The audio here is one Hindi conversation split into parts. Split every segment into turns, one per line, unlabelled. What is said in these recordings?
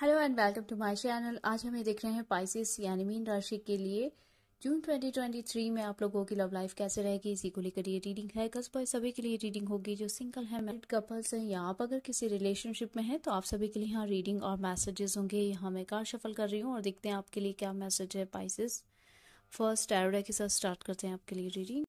hello and welcome to my channel आज हमें देख रहे हैं पाइसिस यानी मीन राशि के लिए जून 2023 में आप लोगों की लव लाइफ कैसे रहेगी इसी को लेकर ये रीडिंग है कस पर सभी के लिए रीडिंग होगी जो सिंगल है मैरिड कपल्स हैं या आप अगर किसी रिलेशनशिप में हैं तो आप सभी के लिए यहाँ रीडिंग और मैसेजेस होंगे यहाँ मैं कार शफल कर रही हूँ और देखते हैं आपके लिए क्या मैसेज है पाइसिस फर्स्ट एरोडा के साथ स्टार्ट करते हैं आपके लिए रीडिंग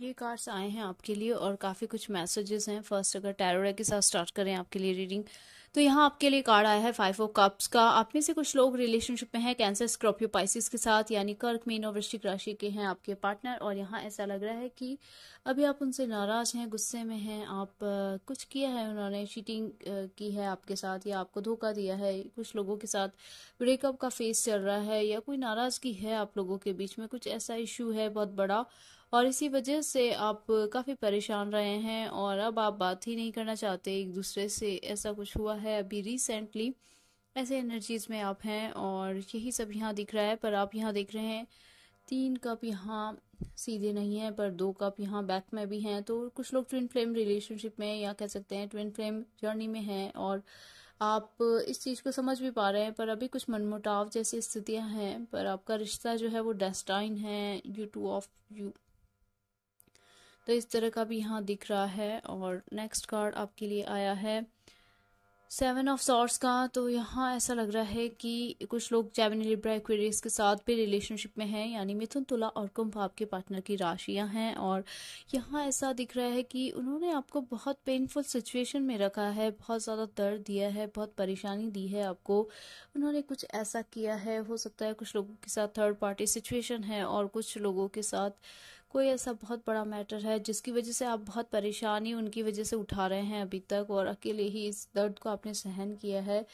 ये कार्ड्स आए हैं आपके लिए और काफ़ी कुछ मैसेजेस हैं फर्स्ट अगर टैरो के साथ स्टार्ट करें आपके लिए रीडिंग तो यहाँ आपके लिए कार्ड आया है फाइव ऑफ कप्स का आप में से कुछ लोग रिलेशनशिप में हैं कैंसर स्क्रॉपियो पाइसिस के साथ यानी कर्क मीन और वृश्चिक राशि के हैं आपके पार्टनर और यहाँ ऐसा लग रहा है कि अभी आप उनसे नाराज हैं गुस्से में हैं आप कुछ किया है उन्होंने चीटिंग की है आपके साथ या आपको धोखा दिया है कुछ लोगों के साथ ब्रेकअप का फेस चल रहा है या कोई नाराज़गी है आप लोगों के बीच में कुछ ऐसा इशू है बहुत बड़ा और इसी वजह से आप काफ़ी परेशान रहे हैं और अब आप बात ही नहीं करना चाहते एक दूसरे से ऐसा कुछ हुआ है अभी रिसेंटली ऐसे एनर्जीज में आप हैं और यही सब यहाँ दिख रहा है पर आप यहाँ देख रहे हैं तीन कप यहाँ सीधे नहीं है पर दो कप यहाँ बैक में भी हैं तो कुछ लोग ट्विन फ्लेम रिलेशनशिप में या कह सकते हैं ट्विन फ्लेम जर्नी में हैं और आप इस चीज़ को समझ भी पा रहे हैं पर अभी कुछ मनमुटाव जैसी स्थितियां हैं पर आपका रिश्ता जो है वो डेस्टाइन है यू टू ऑफ यू तो इस तरह का भी यहाँ दिख रहा है और नेक्स्ट कार्ड आपके लिए आया है सेवन ऑफ सॉर्ट्स का तो यहाँ ऐसा लग रहा है कि कुछ लोग जैमिनी लिब्रा एक्वेरियस के साथ भी रिलेशनशिप में हैं यानी मिथुन तुला और कुंभ आपके पार्टनर की राशियाँ हैं और यहाँ ऐसा दिख रहा है कि उन्होंने आपको बहुत पेनफुल सिचुएशन में रखा है बहुत ज़्यादा दर्द दिया है बहुत परेशानी दी है आपको उन्होंने कुछ ऐसा किया है हो सकता है कुछ लोगों के साथ थर्ड पार्टी सिचुएशन है और कुछ लोगों के साथ कोई ऐसा बहुत बड़ा मैटर है जिसकी वजह से आप बहुत परेशानी उनकी वजह से उठा रहे हैं अभी तक और अकेले ही इस दर्द को आपने सहन किया है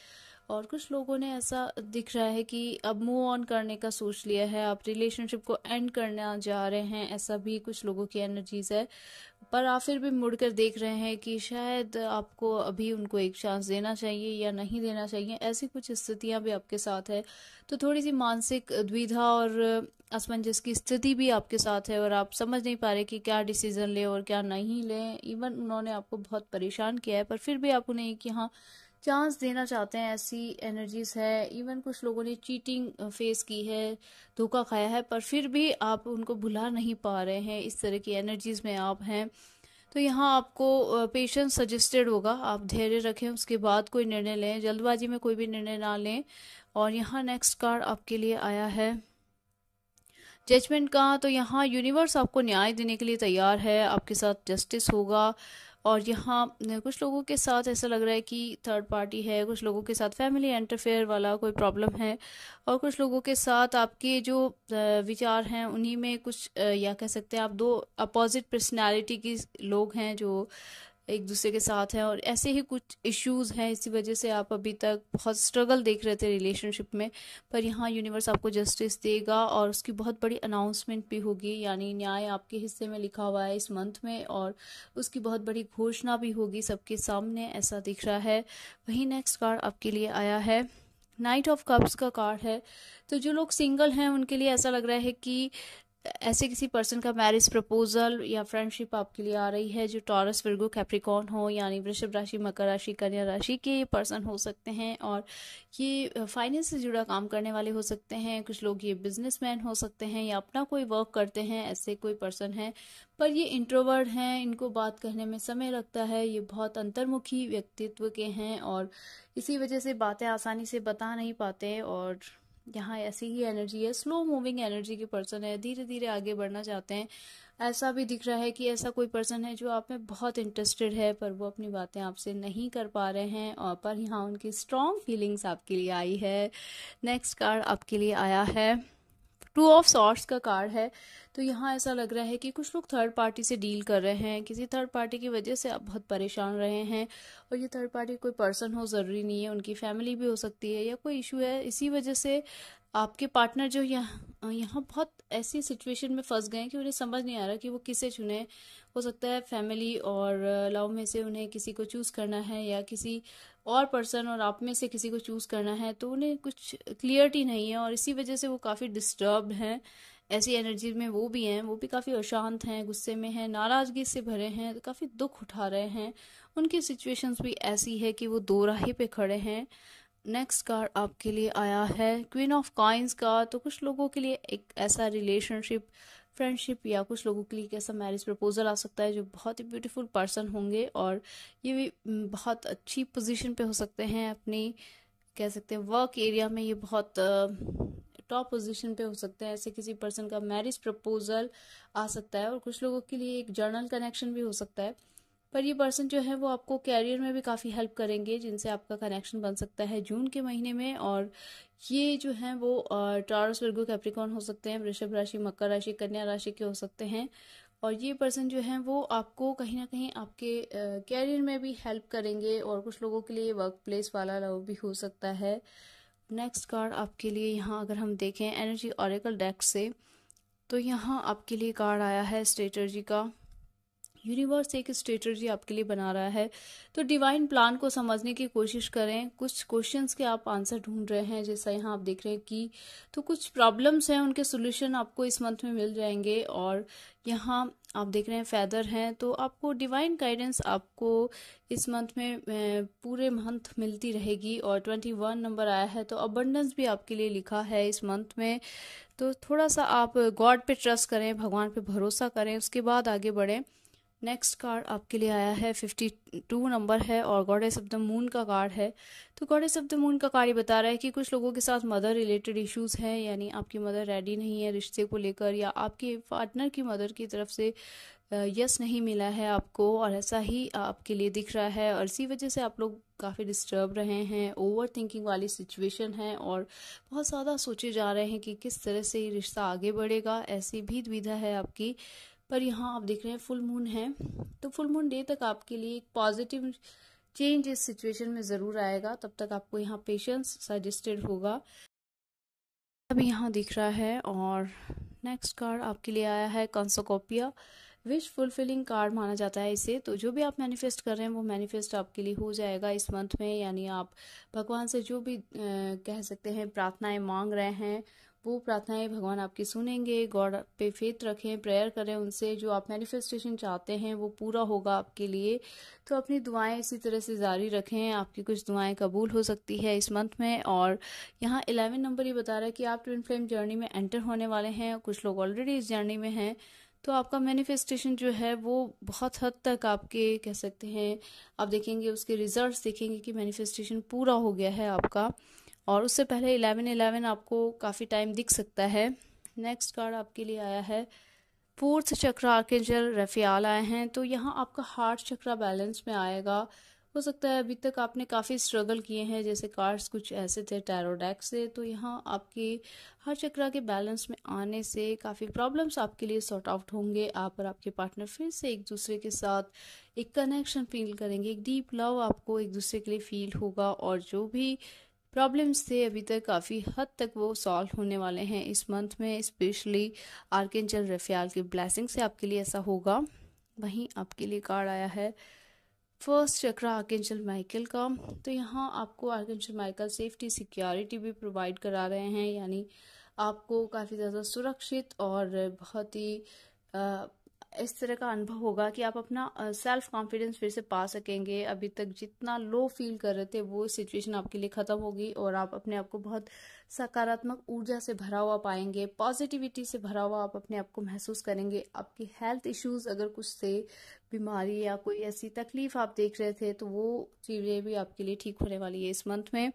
और कुछ लोगों ने ऐसा दिख रहा है कि अब मूव ऑन करने का सोच लिया है आप रिलेशनशिप को एंड करना जा रहे हैं ऐसा भी कुछ लोगों की एनर्जीज है पर आप फिर भी मुड़ कर देख रहे हैं कि शायद आपको अभी उनको एक चांस देना चाहिए या नहीं देना चाहिए ऐसी कुछ स्थितियां भी आपके साथ है तो थोड़ी सी मानसिक द्विधा और असमंजस की स्थिति भी आपके साथ है और आप समझ नहीं पा रहे कि क्या डिसीजन लें और क्या नहीं लें इवन उन्होंने आपको बहुत परेशान किया है पर फिर भी आप उन्हें एक यहाँ चांस देना चाहते हैं ऐसी एनर्जीज है इवन कुछ लोगों ने चीटिंग फेस की है धोखा खाया है पर फिर भी आप उनको भुला नहीं पा रहे हैं इस तरह की एनर्जीज में आप हैं तो यहाँ आपको पेशेंस सजेस्टेड होगा आप धैर्य रखें उसके बाद कोई निर्णय लें जल्दबाजी में कोई भी निर्णय ना लें और यहाँ नेक्स्ट कार्ड आपके लिए आया है जजमेंट का तो यहाँ यूनिवर्स आपको न्याय देने के लिए तैयार है आपके साथ जस्टिस होगा और यहाँ कुछ लोगों के साथ ऐसा लग रहा है कि थर्ड पार्टी है कुछ लोगों के साथ फैमिली इंटरफेयर वाला कोई प्रॉब्लम है और कुछ लोगों के साथ आपके जो विचार हैं उन्हीं में कुछ या कह सकते हैं आप दो अपोजिट पर्सनैलिटी के लोग हैं जो एक दूसरे के साथ हैं और ऐसे ही कुछ इश्यूज हैं इसी वजह से आप अभी तक बहुत स्ट्रगल देख रहे थे रिलेशनशिप में पर यहाँ यूनिवर्स आपको जस्टिस देगा और उसकी बहुत बड़ी अनाउंसमेंट भी होगी यानी न्याय आपके हिस्से में लिखा हुआ है इस मंथ में और उसकी बहुत बड़ी घोषणा भी होगी सबके सामने ऐसा दिख रहा है वही नेक्स्ट कार्ड आपके लिए आया है नाइट ऑफ कप्स का कार्ड है तो जो लोग सिंगल हैं उनके लिए ऐसा लग रहा है कि ऐसे किसी पर्सन का मैरिज प्रपोजल या फ्रेंडशिप आपके लिए आ रही है जो टॉरस वर्गो कैप्रिकॉन हो यानी वृषभ राशि मकर राशि कन्या राशि के पर्सन हो सकते हैं और ये फाइनेंस से जुड़ा काम करने वाले हो सकते हैं कुछ लोग ये बिजनेसमैन हो सकते हैं या अपना कोई वर्क करते हैं ऐसे कोई पर्सन है पर ये इंट्रोवर्ड हैं इनको बात कहने में समय लगता है ये बहुत अंतर्मुखी व्यक्तित्व के हैं और इसी वजह से बातें आसानी से बता नहीं पाते और यहाँ ऐसी ही एनर्जी है स्लो मूविंग एनर्जी के पर्सन है धीरे धीरे आगे बढ़ना चाहते हैं ऐसा भी दिख रहा है कि ऐसा कोई पर्सन है जो आप में बहुत इंटरेस्टेड है पर वो अपनी बातें आपसे नहीं कर पा रहे हैं और पर यहाँ उनकी स्ट्रॉन्ग फीलिंग्स आपके लिए आई है नेक्स्ट कार्ड आपके लिए आया है टू ऑफ सॉर्ट्स का कार्ड है तो यहाँ ऐसा लग रहा है कि कुछ लोग थर्ड पार्टी से डील कर रहे हैं किसी थर्ड पार्टी की वजह से आप बहुत परेशान रहे हैं और ये थर्ड पार्टी कोई पर्सन हो ज़रूरी नहीं है उनकी फैमिली भी हो सकती है या कोई इशू है इसी वजह से आपके पार्टनर जो यहाँ यहाँ बहुत ऐसी सिचुएशन में फंस गए हैं कि उन्हें समझ नहीं आ रहा कि वो किसे चुने हो सकता है फैमिली और लव में से उन्हें किसी को चूज़ करना है या किसी और पर्सन और आप में से किसी को चूज़ करना है तो उन्हें कुछ क्लियरिटी नहीं है और इसी वजह से वो काफ़ी डिस्टर्ब हैं ऐसी एनर्जी में वो भी हैं वो भी काफ़ी अशांत हैं गुस्से में हैं नाराज़गी से भरे हैं काफ़ी दुख उठा रहे हैं उनकी सिचुएशंस भी ऐसी है कि वो दो राही पे खड़े हैं नेक्स्ट कार्ड आपके लिए आया है क्वीन ऑफ काइंस का तो कुछ लोगों के लिए एक ऐसा रिलेशनशिप फ्रेंडशिप या कुछ लोगों के लिए कैसा मैरिज प्रपोजल आ सकता है जो बहुत ही ब्यूटीफुल पर्सन होंगे और ये भी बहुत अच्छी पोजीशन पे हो सकते हैं अपनी कह सकते हैं वर्क एरिया में ये बहुत टॉप पोजीशन पे हो सकते हैं ऐसे किसी पर्सन का मैरिज प्रपोजल आ सकता है और कुछ लोगों के लिए एक जर्नल कनेक्शन भी हो सकता है पर ये पर्सन जो है वो आपको कैरियर में भी काफ़ी हेल्प करेंगे जिनसे आपका कनेक्शन बन सकता है जून के महीने में और ये जो है वो टॉरस वर्गो कैप्रिकॉन हो सकते हैं वृषभ राशि मकर राशि कन्या राशि के हो सकते हैं और ये पर्सन जो है वो आपको कहीं ना कहीं आपके कैरियर में भी हेल्प करेंगे और कुछ लोगों के लिए वर्क प्लेस वाला लव भी हो सकता है नेक्स्ट कार्ड आपके लिए यहाँ अगर हम देखें एनर्जी ऑरिकल डेस्क से तो यहाँ आपके लिए कार्ड आया है स्ट्रेटर्जी का यूनिवर्स एक स्ट्रेटजी आपके लिए बना रहा है तो डिवाइन प्लान को समझने की कोशिश करें कुछ क्वेश्चंस के आप आंसर ढूंढ रहे हैं जैसा यहाँ आप देख रहे हैं कि तो कुछ प्रॉब्लम्स हैं उनके सोल्यूशन आपको इस मंथ में मिल जाएंगे और यहाँ आप देख रहे हैं फैदर हैं तो आपको डिवाइन गाइडेंस आपको इस मंथ में पूरे मंथ मिलती रहेगी और ट्वेंटी वन नंबर आया है तो अबंडेंस भी आपके लिए लिखा है इस मंथ में तो थोड़ा सा आप गॉड पे ट्रस्ट करें भगवान पे भरोसा करें उसके बाद आगे बढ़ें नेक्स्ट कार्ड आपके लिए आया है फिफ्टी टू नंबर है और गॉडेस ऑफ द मून का कार्ड है तो गॉडेस ऑफ द मून का कार्ड ये बता रहा है कि कुछ लोगों के साथ मदर रिलेटेड इश्यूज हैं यानी आपकी मदर रेडी नहीं है रिश्ते को लेकर या आपके पार्टनर की मदर की तरफ से यस नहीं मिला है आपको और ऐसा ही आपके लिए दिख रहा है और इसी वजह से आप लोग काफ़ी डिस्टर्ब रहे हैं ओवर थिंकिंग वाली सिचुएशन है और बहुत ज़्यादा सोचे जा रहे हैं कि किस तरह से ये रिश्ता आगे बढ़ेगा ऐसी भी दुविधा है आपकी पर यहाँ आप देख रहे हैं फुल मून है तो फुल मून डे तक आपके लिए एक पॉजिटिव चेंज इस सिचुएशन में ज़रूर आएगा तब तक आपको यहाँ पेशेंस सजेस्टेड होगा अब यहाँ दिख रहा है और नेक्स्ट कार्ड आपके लिए आया है कॉन्सोकोपिया विश फुलफिलिंग कार्ड माना जाता है इसे तो जो भी आप मैनिफेस्ट कर रहे हैं वो मैनिफेस्ट आपके लिए हो जाएगा इस मंथ में यानी आप भगवान से जो भी आ, कह सकते हैं प्रार्थनाएं मांग रहे हैं वो प्रार्थनाएं भगवान आपकी सुनेंगे गॉड पे फेथ रखें प्रेयर करें उनसे जो आप मैनिफेस्टेशन चाहते हैं वो पूरा होगा आपके लिए तो अपनी दुआएं इसी तरह से जारी रखें आपकी कुछ दुआएं कबूल हो सकती है इस मंथ में और यहाँ इलेवन नंबर ये बता रहा है कि आप ट्विन फ्लेम जर्नी में एंटर होने वाले हैं कुछ लोग ऑलरेडी इस जर्नी में हैं तो आपका मैनिफेस्टेशन जो है वो बहुत हद तक आपके कह सकते हैं आप देखेंगे उसके रिजल्ट्स देखेंगे कि मैनिफेस्टेशन पूरा हो गया है आपका और उससे पहले इलेवन इलेवन आपको काफ़ी टाइम दिख सकता है नेक्स्ट कार्ड आपके लिए आया है फोर्थ चक्र आर्केंजल रफियाल आए हैं तो यहाँ आपका हार्ट चक्र बैलेंस में आएगा हो सकता है अभी तक आपने काफ़ी स्ट्रगल किए हैं जैसे कार्ड्स कुछ ऐसे थे टैरोडैक्स से तो यहाँ आपके हर चक्रा के बैलेंस में आने से काफ़ी प्रॉब्लम्स आपके लिए सॉर्ट आउट होंगे आप और आपके पार्टनर फिर से एक दूसरे के साथ एक कनेक्शन फील करेंगे एक डीप लव आपको एक दूसरे के लिए फील होगा और जो भी प्रॉब्लम्स थे अभी तक काफ़ी हद तक वो सॉल्व होने वाले हैं इस मंथ में स्पेशली आर्केंजल रफियाल की ब्लैसिंग से आपके लिए ऐसा होगा वहीं आपके लिए कार्ड आया है फर्स्ट चक्र आर्केंजल माइकल का तो यहाँ आपको आर्केंजल माइकल सेफ्टी सिक्योरिटी भी प्रोवाइड करा रहे हैं यानी आपको काफ़ी ज़्यादा सुरक्षित और बहुत ही इस तरह का अनुभव होगा कि आप अपना सेल्फ कॉन्फिडेंस फिर से पा सकेंगे अभी तक जितना लो फील कर रहे थे वो सिचुएशन आपके लिए ख़त्म होगी और आप अपने आप को बहुत सकारात्मक ऊर्जा से भरा हुआ पाएंगे पॉजिटिविटी से भरा हुआ आप अपने आप को महसूस करेंगे आपकी हेल्थ इश्यूज अगर कुछ थे बीमारी या कोई ऐसी तकलीफ आप देख रहे थे तो वो चीज़ें भी आपके लिए ठीक होने वाली है इस मंथ में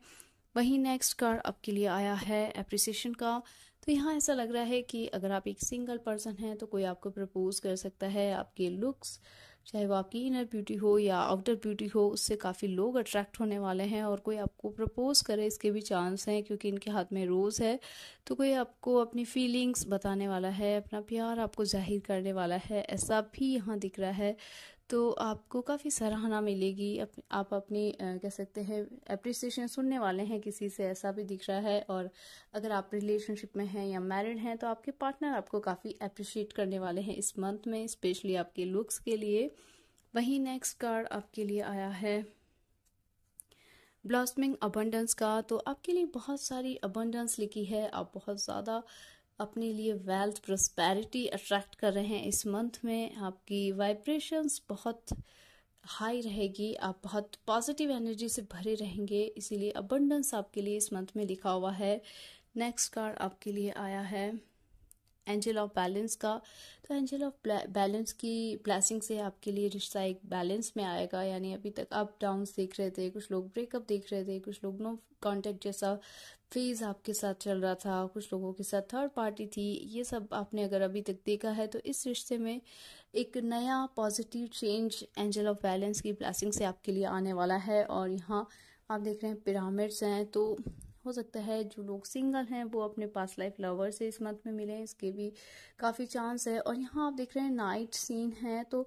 वहीं नेक्स्ट कार्ड आपके लिए आया है एप्रिसिएशन का तो यहाँ ऐसा लग रहा है कि अगर आप एक सिंगल पर्सन हैं तो कोई आपको प्रपोज कर सकता है आपके लुक्स चाहे वो आपकी इनर ब्यूटी हो या आउटर ब्यूटी हो उससे काफ़ी लोग अट्रैक्ट होने वाले हैं और कोई आपको प्रपोज करे इसके भी चांस हैं क्योंकि इनके हाथ में रोज़ है तो कोई आपको अपनी फीलिंग्स बताने वाला है अपना प्यार आपको जाहिर करने वाला है ऐसा भी यहाँ दिख रहा है तो आपको काफ़ी सराहना मिलेगी अप, आप अपनी कह सकते हैं अप्रिसिएशन सुनने वाले हैं किसी से ऐसा भी दिख रहा है और अगर आप रिलेशनशिप में हैं या मैरिड हैं तो आपके पार्टनर आपको काफ़ी अप्रिशिएट करने वाले हैं इस मंथ में स्पेशली आपके लुक्स के लिए वहीं नेक्स्ट कार्ड आपके लिए आया है ब्लॉसमिंग अबंडेंस का तो आपके लिए बहुत सारी अबंडेंस लिखी है आप बहुत ज़्यादा अपने लिए वेल्थ प्रोस्पैरिटी अट्रैक्ट कर रहे हैं इस मंथ में आपकी वाइब्रेशंस बहुत हाई रहेगी आप बहुत पॉजिटिव एनर्जी से भरे रहेंगे इसीलिए अबंडेंस आपके लिए इस मंथ में लिखा हुआ है नेक्स्ट कार्ड आपके लिए आया है एंजल ऑफ बैलेंस का तो एंजल ऑफ बैलेंस की ब्लैसिंग से आपके लिए रिश्ता एक बैलेंस में आएगा यानी अभी तक अप डाउन देख रहे थे कुछ लोग ब्रेकअप देख रहे थे कुछ लोग नो कॉन्टेक्ट जैसा फेज़ आपके साथ चल रहा था कुछ लोगों के साथ थर्ड पार्टी थी ये सब आपने अगर अभी तक देखा है तो इस रिश्ते में एक नया positive change angel of balance की ब्लैसिंग से आपके लिए आने वाला है और यहाँ आप देख रहे हैं पिरामिड्स हैं तो हो सकता है जो लोग सिंगल हैं वो अपने पास लाइफ लवर से इस मंथ में हैं इसके भी काफ़ी चांस है और यहाँ आप देख रहे हैं नाइट सीन है तो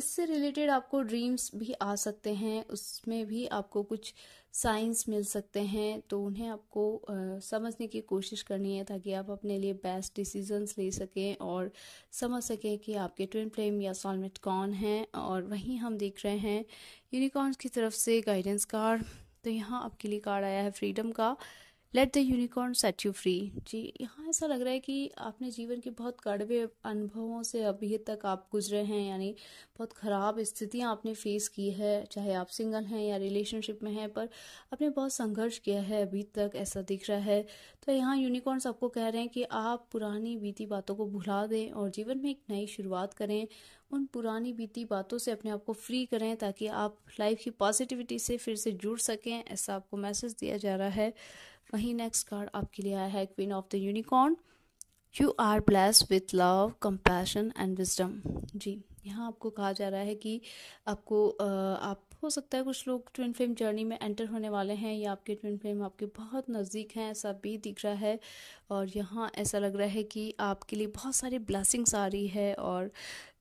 इससे रिलेटेड आपको ड्रीम्स भी आ सकते हैं उसमें भी आपको कुछ साइंस मिल सकते हैं तो उन्हें आपको समझने की कोशिश करनी है ताकि आप अपने लिए बेस्ट डिसीजंस ले सकें और समझ सकें कि आपके ट्विन फ्लेम या सॉलमेट कौन हैं और वहीं हम देख रहे हैं यूनिकॉर्न्स की तरफ से गाइडेंस कार्ड तो यहाँ आपके लिए कार्ड आया है फ्रीडम का let the unicorn set you free जी यहाँ ऐसा लग रहा है कि आपने जीवन के बहुत कड़वे अनुभवों से अभी तक आप गुजरे हैं यानी बहुत ख़राब स्थितियाँ आपने फेस की है चाहे आप सिंगल हैं या रिलेशनशिप में हैं पर आपने बहुत संघर्ष किया है अभी तक ऐसा दिख रहा है तो यहाँ यूनिकॉर्न्स आपको कह रहे हैं कि आप पुरानी बीती बातों को भुला दें और जीवन में एक नई शुरुआत करें उन पुरानी बीती बातों से अपने आप को फ्री करें ताकि आप लाइफ की पॉजिटिविटी से फिर से जुड़ सकें ऐसा आपको मैसेज दिया जा रहा है वहीं नेक्स्ट कार्ड आपके लिए आया है queen of the unicorn you are bless with love compassion and wisdom जी यहाँ आपको कहा जा रहा है कि आपको आप हो सकता है कुछ लोग ट्विन फ्लेम जर्नी में एंटर होने वाले हैं या आपके ट्विन फ्लेम आपके बहुत नज़दीक हैं ऐसा भी दिख रहा है और यहाँ ऐसा लग रहा है कि आपके लिए बहुत सारी ब्लैसिंग्स आ रही है और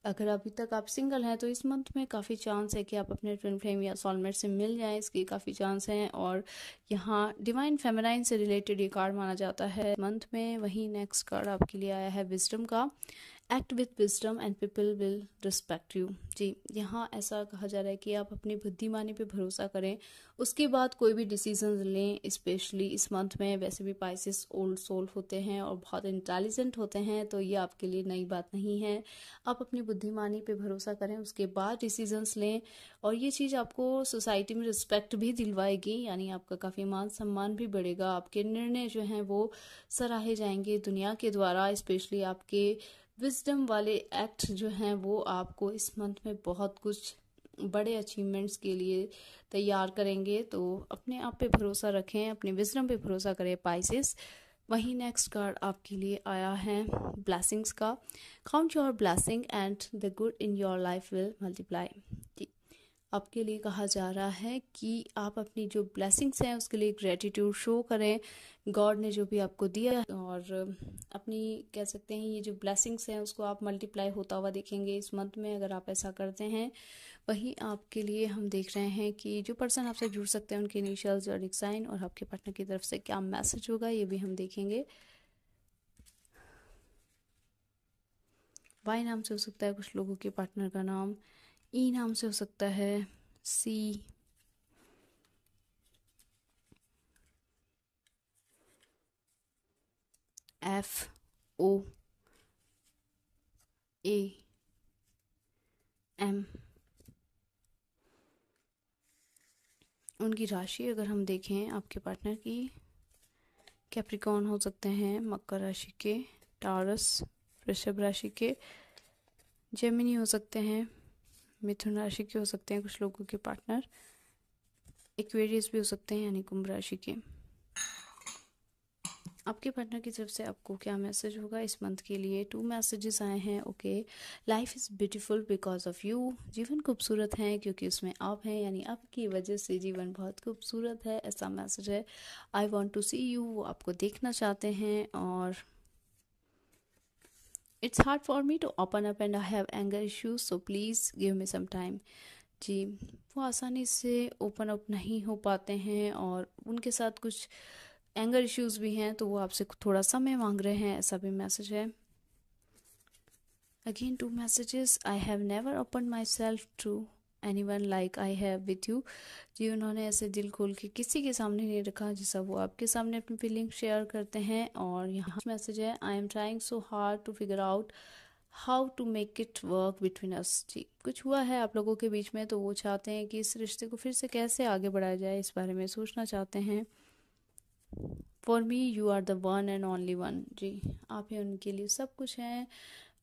अगर अभी तक आप सिंगल हैं तो इस मंथ में काफ़ी चांस है कि आप अपने ट्विन फ्लेम या सॉलमेट से मिल जाएं इसकी काफ़ी चांस हैं और यहाँ डिवाइन फेमराइन से रिलेटेड ये कार्ड माना जाता है मंथ में वहीं नेक्स्ट कार्ड आपके लिए आया है विजडम का act with wisdom and people will respect you जी यहाँ ऐसा कहा जा रहा है कि आप अपनी बुद्धिमानी पे भरोसा करें उसके बाद कोई भी डिसीजन लें स्पेशली इस मंथ में वैसे भी पाइसिस ओल्ड सोल होते हैं और बहुत इंटेलिजेंट होते हैं तो ये आपके लिए नई बात नहीं है आप अपनी बुद्धिमानी पे भरोसा करें उसके बाद डिसीजंस लें और ये चीज़ आपको सोसाइटी में रिस्पेक्ट भी दिलवाएगी यानी आपका काफ़ी मान सम्मान भी बढ़ेगा आपके निर्णय जो हैं वो सराहे जाएंगे दुनिया के द्वारा स्पेशली आपके विजडम वाले एक्ट जो हैं वो आपको इस मंथ में बहुत कुछ बड़े अचीवमेंट्स के लिए तैयार करेंगे तो अपने आप पे भरोसा रखें अपने विजडम पे भरोसा करें पाइसिस वहीं नेक्स्ट कार्ड आपके लिए आया है ब्लैसिंग्स का count your blessing and the good in your life will multiply आपके लिए कहा जा रहा है कि आप अपनी जो ब्लेसिंग्स हैं उसके लिए ग्रेटिट्यूड शो करें गॉड ने जो भी आपको दिया और अपनी कह सकते हैं ये जो ब्लेसिंग्स हैं उसको आप मल्टीप्लाई होता हुआ देखेंगे इस मंथ में अगर आप ऐसा करते हैं वहीं आपके लिए हम देख रहे हैं कि जो पर्सन आपसे जुड़ सकते हैं उनके इनिशियल्स और डिजाइन और आपके पार्टनर की तरफ से क्या मैसेज होगा ये भी हम देखेंगे वाई नाम से हो सकता है कुछ लोगों के पार्टनर का नाम ई e नाम से हो सकता है C F O A M उनकी राशि अगर हम देखें आपके पार्टनर की कैप्रिकॉन हो सकते हैं मकर राशि के टारस वृषभ राशि के जेमिनी हो सकते हैं मिथुन राशि के हो सकते हैं कुछ लोगों के पार्टनर एक्वेरियस भी हो सकते हैं यानी कुंभ राशि के आपके पार्टनर की तरफ से आपको क्या मैसेज होगा इस मंथ के लिए टू मैसेजेस आए हैं okay life is beautiful because of you जीवन खूबसूरत है क्योंकि उसमें आप हैं यानी आपकी वजह से जीवन बहुत खूबसूरत है ऐसा मैसेज है I want to see you वो आपको देखना चाहते हैं और it's hard for me to open up and I have anger issues so please give me some time जी वो आसानी से ओपन अप नहीं हो पाते हैं और उनके साथ कुछ एंगर इश्यूज भी हैं तो वो आपसे थोड़ा समय मांग रहे हैं ऐसा भी मैसेज है again two messages I have never open myself to anyone like I have with you जी उन्होंने ऐसे दिल खोल के किसी के सामने नहीं रखा जैसा वो आपके सामने अपनी फीलिंग शेयर करते हैं और यहाँ मैसेज है I am trying so hard to figure out how to make it work between us जी कुछ हुआ है आप लोगों के बीच में तो वो चाहते हैं कि इस रिश्ते को फिर से कैसे आगे बढ़ाया जाए इस बारे में सोचना चाहते हैं for me you are the one and only one जी आप ही उनके लिए सब कुछ हैं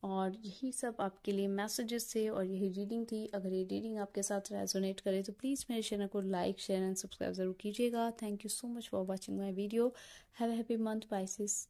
और यही सब आपके लिए मैसेजेस थे और यही रीडिंग थी अगर ये रीडिंग आपके साथ रेजोनेट करे तो प्लीज़ मेरे चैनल को लाइक शेयर एंड सब्सक्राइब ज़रूर कीजिएगा thank you so much for watching my video have happy month biases